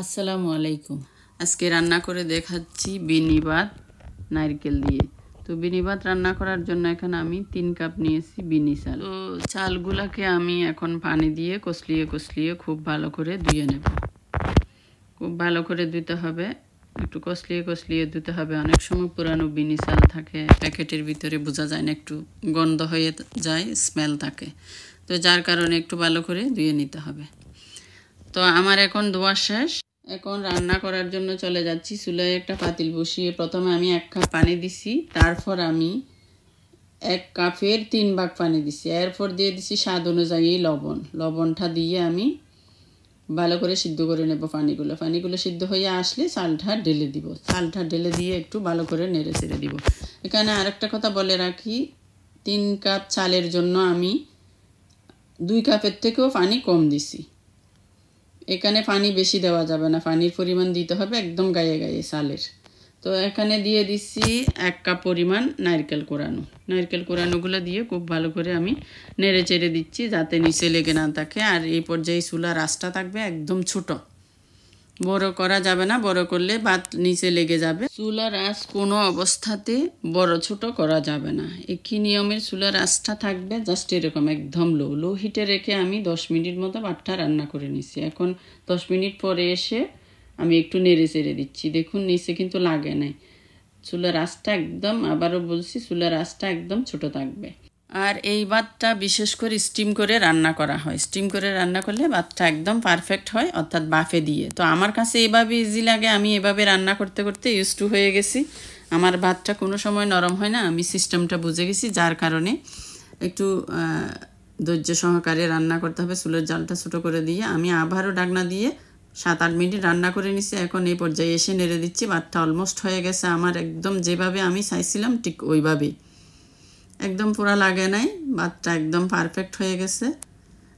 আসসালামু আলাইকুম আজকে রান্না করে দেখাচ্ছি ভাত নারকেল দিয়ে তো ভাত রান্না করার জন্য এখানে আমি তিন কাপ নিয়েছি বিনি চাল তো চালগুলাকে আমি এখন পানি দিয়ে কসলিয়ে কসলিয়ে খুব ভালো করে ধুয়ে নেব খুব ভালো করে ধুতে হবে একটু কসলিয়ে কসলিয়ে ধুতে হবে অনেক সময় পুরানো বিনি চাল থাকে প্যাকেটের ভিতরে বোঝা যায় না একটু গন্ধ হয়ে যায় স্মেল থাকে তো যার কারণে একটু ভালো করে ধুয়ে নিতে হবে তো আমার এখন ধোয়া শেষ এখন রান্না করার জন্য চলে যাচ্ছি চুলায় একটা পাতিল বসিয়ে প্রথমে আমি এক কাপ পানি দিছি তারপর আমি এক কাপের তিন ভাগ পানি দিছি এরপর দিয়ে দিছি স্বাদ অনুযায়ী লবণ লবণটা দিয়ে আমি ভালো করে সিদ্ধ করে নেব পানিগুলো পানিগুলো সিদ্ধ হয়ে আসলে চালটা ঢেলে দিব চালটা ঢেলে দিয়ে একটু ভালো করে নেড়ে ছেড়ে দিব এখানে আরেকটা কথা বলে রাখি তিন কাপ চালের জন্য আমি দুই কাপের থেকেও পানি কম দিছি এখানে পানি বেশি দেওয়া যাবে না পানির পরিমাণ দিতে হবে একদম গায়ে গায়ে সালের তো এখানে দিয়ে দিচ্ছি এক কাপ পরিমাণ নারকেল কোরানো নারকেল কোরানোগুলো দিয়ে খুব ভালো করে আমি নেড়ে চেড়ে দিচ্ছি যাতে নিচে লেগে না থাকে আর এই পর্যায়ে চুলা রাসটা থাকবে একদম ছোটো বড় করা যাবে না বড় করলে বাত নিচে লেগে যাবে চুলার আঁচ কোনো অবস্থাতে বড় ছোট করা যাবে না একই নিয়মের চুলার আঁচটা থাকবে জাস্ট এরকম একদম লো লো হিটে রেখে আমি দশ মিনিট মতো ভাতটা রান্না করে নিছি এখন দশ মিনিট পরে এসে আমি একটু নেড়ে চেড়ে দিচ্ছি দেখুন নিচে কিন্তু লাগে নাই চুলার আঁচটা একদম আবারও বলছি চুলার আঁচটা একদম ছোট থাকবে আর এই ভাতটা বিশেষ করে স্টিম করে রান্না করা হয় স্টিম করে রান্না করলে ভাতটা একদম পারফেক্ট হয় অর্থাৎ বাফে দিয়ে তো আমার কাছে এভাবে ইজি লাগে আমি এভাবে রান্না করতে করতে ইউজ টু হয়ে গেছি আমার ভাতটা কোনো সময় নরম হয় না আমি সিস্টেমটা বুঝে গেছি যার কারণে একটু ধৈর্য সহকারে রান্না করতে হবে চুলের জালটা ছোটো করে দিয়ে আমি আবারও ডাকনা দিয়ে সাত আট মিনিট রান্না করে নিছি এখন এই পর্যায়ে এসে নেড়ে দিচ্ছি ভাতটা অলমোস্ট হয়ে গেছে আমার একদম যেভাবে আমি চাইছিলাম ঠিক ওইভাবেই একদম পুরা লাগে নাই ভাতটা একদম পারফেক্ট হয়ে গেছে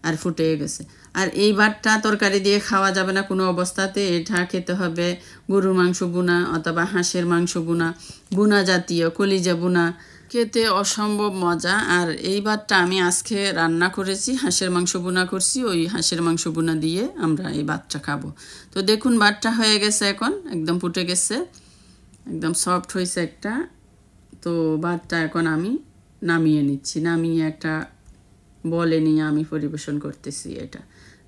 আর ফুটে গেছে আর এই ভাতটা তরকারি দিয়ে খাওয়া যাবে না কোনো অবস্থাতে এটা খেতে হবে গরুর মাংস বুনা অথবা হাঁসের মাংস বুনা বুনা জাতীয় কলিজা বুনা খেতে অসম্ভব মজা আর এই ভাতটা আমি আজকে রান্না করেছি হাঁসের মাংস বুনা করছি ওই হাঁসের মাংস বুনা দিয়ে আমরা এই ভাতটা খাবো তো দেখুন ভাতটা হয়ে গেছে এখন একদম ফুটে গেছে একদম সফট হয়েছে একটা তো ভাতটা এখন আমি নামিয়ে নিচ্ছি নামিয়ে একটা বলে নিয়ে আমি পরিবেশন করতেছি এটা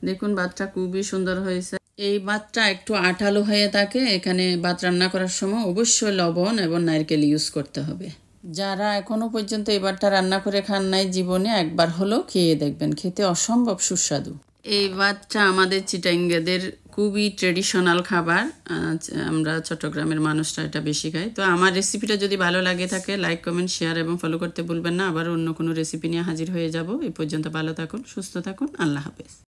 দেখুন বাচ্চা খুবই সুন্দর হয়েছে এই বাচ্চা একটু আঠালো হয়ে থাকে এখানে ভাত রান্না করার সময় অবশ্যই লবণ এবং নারকেল ইউজ করতে হবে যারা এখনও পর্যন্ত এবারটা রান্না করে খান নাই জীবনে একবার হলেও খেয়ে দেখবেন খেতে অসম্ভব সুস্বাদু এই ভাতটা আমাদের চিটাঙ্গাদের খুবই ট্রেডিশনাল খাবার আমরা চট্টগ্রামের মানুষরা এটা বেশি খাই তো আমার রেসিপিটা যদি ভালো লাগে থাকে লাইক কমেন্ট শেয়ার এবং ফলো করতে ভুলবেন না আবার অন্য কোনো রেসিপি নিয়ে হাজির হয়ে যাব এই পর্যন্ত ভালো থাকুন সুস্থ থাকুন আল্লাহ হাফেজ